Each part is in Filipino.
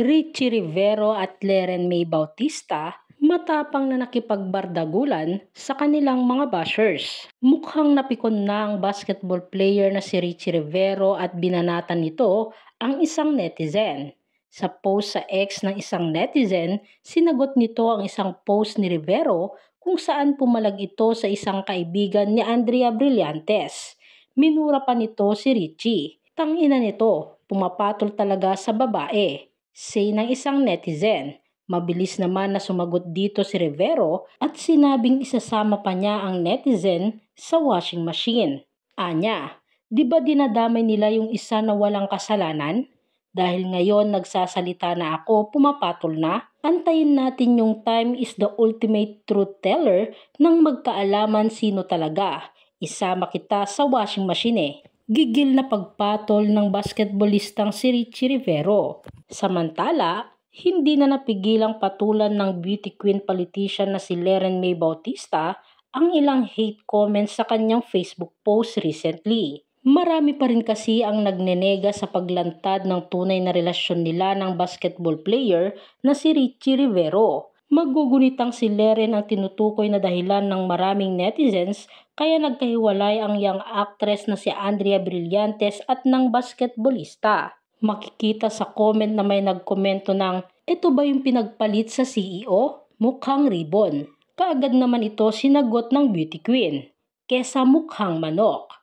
Richie Rivero at Leren May Bautista matapang na nakipagbardagulan sa kanilang mga bashers. Mukhang napikon na ang basketball player na si Richie Rivero at binanatan nito ang isang netizen. Sa post sa ex ng isang netizen, sinagot nito ang isang post ni Rivero kung saan pumalag ito sa isang kaibigan ni Andrea Brillantes. Minura pa nito si Richie. Tangina nito, pumapatol talaga sa babae say ng isang netizen. Mabilis naman na sumagot dito si Rivero at sinabing isasama pa niya ang netizen sa washing machine. Anya, di ba dinadamay nila yung isa na walang kasalanan? Dahil ngayon nagsasalita na ako, pumapatol na. Antayin natin yung time is the ultimate truth teller nang magkaalaman sino talaga. Isama kita sa washing machine eh gigil na pagpatol ng basketballistang si Richie Rivero. Samantala, hindi na napigilang patulan ng beauty queen politician na si Leren May Bautista ang ilang hate comments sa kanyang Facebook post recently. Marami pa rin kasi ang nagnenega sa paglantad ng tunay na relasyon nila ng basketball player na si Richie Rivero Magugunitang si Leren ang tinutukoy na dahilan ng maraming netizens kaya nagkahiwalay ang young actress na si Andrea Brillantes at ng basketballista. Makikita sa comment na may nagkomento ng, ito ba yung pinagpalit sa CEO? Mukhang ribbon. Kaagad naman ito sinagot ng beauty queen, kesa mukhang manok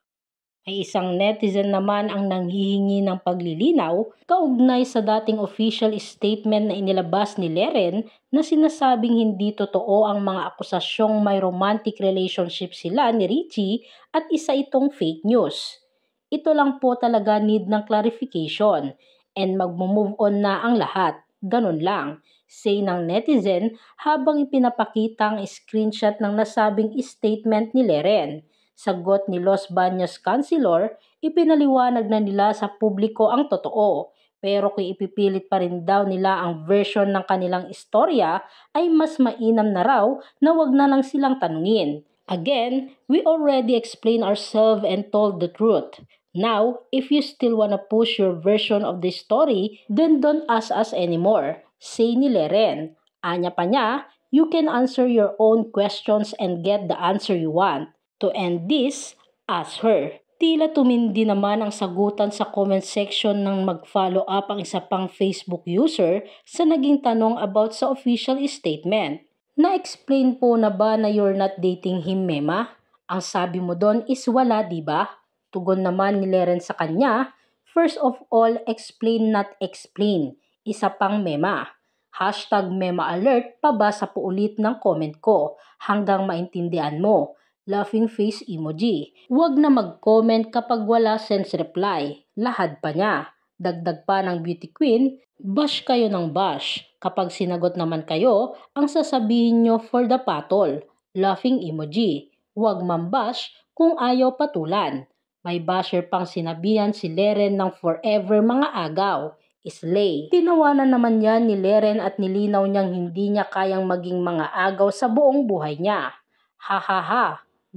ay isang netizen naman ang nanghihingi ng paglilinaw kaugnay sa dating official statement na inilabas ni Leren na sinasabing hindi totoo ang mga akusasyong may romantic relationship sila ni Richie at isa itong fake news. Ito lang po talaga need ng clarification and magmo-move on na ang lahat. Ganun lang, say ng netizen habang ipinapakita ang screenshot ng nasabing statement ni Leren. Sagot ni Los Baños Councilor, ipinaliwanag na nila sa publiko ang totoo pero kung ipipilit pa rin daw nila ang version ng kanilang istorya ay mas mainam na raw na wag na lang silang tanungin. Again, we already explained ourselves and told the truth. Now, if you still wanna push your version of the story, then don't ask us anymore. Say ni Leren. Anya pa niya, you can answer your own questions and get the answer you want to end this as her. Tila tumindi naman ang sagutan sa comment section ng mag-follow up ang isa pang Facebook user sa naging tanong about sa official statement. Na-explain po na ba na you're not dating him, Mema? Ang sabi mo doon is wala, di ba? Tugon naman ni Leren sa kanya, first of all, explain not explain. Isa pang Mema. Hashtag Mema Alert pabasa po ulit ng comment ko hanggang maintindihan mo laughing face emoji. Huwag na mag-comment kapag wala sense reply. Lahad pa niya. Dagdag pa ng beauty queen, bash kayo ng bash. Kapag sinagot naman kayo, ang sasabihin nyo for the patol. Laughing emoji. Huwag mambash kung ayaw patulan. May basher pang sinabihan si Leren ng forever mga agaw. Islay. Tinawanan naman niya ni Leren at nilinaw niyang hindi niya kayang maging mga agaw sa buong buhay niya. Hahaha. ha ha,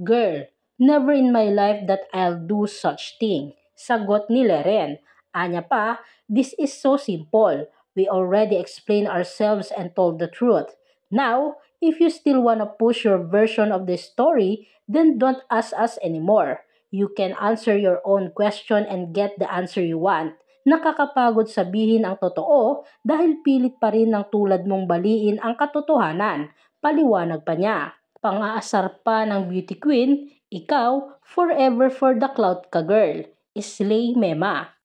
Girl, never in my life that I'll do such thing. Sagot ni Leren. Anya pa, this is so simple. We already explained ourselves and told the truth. Now, if you still wanna push your version of the story, then don't ask us anymore. You can answer your own question and get the answer you want nakakapagod sabihin ang totoo dahil pilit pa rin ng tulad mong baliin ang katotohanan, paliwanag pa niya. Pangaasar pa ng beauty queen, ikaw, forever for the cloud ka girl. Islay Mema.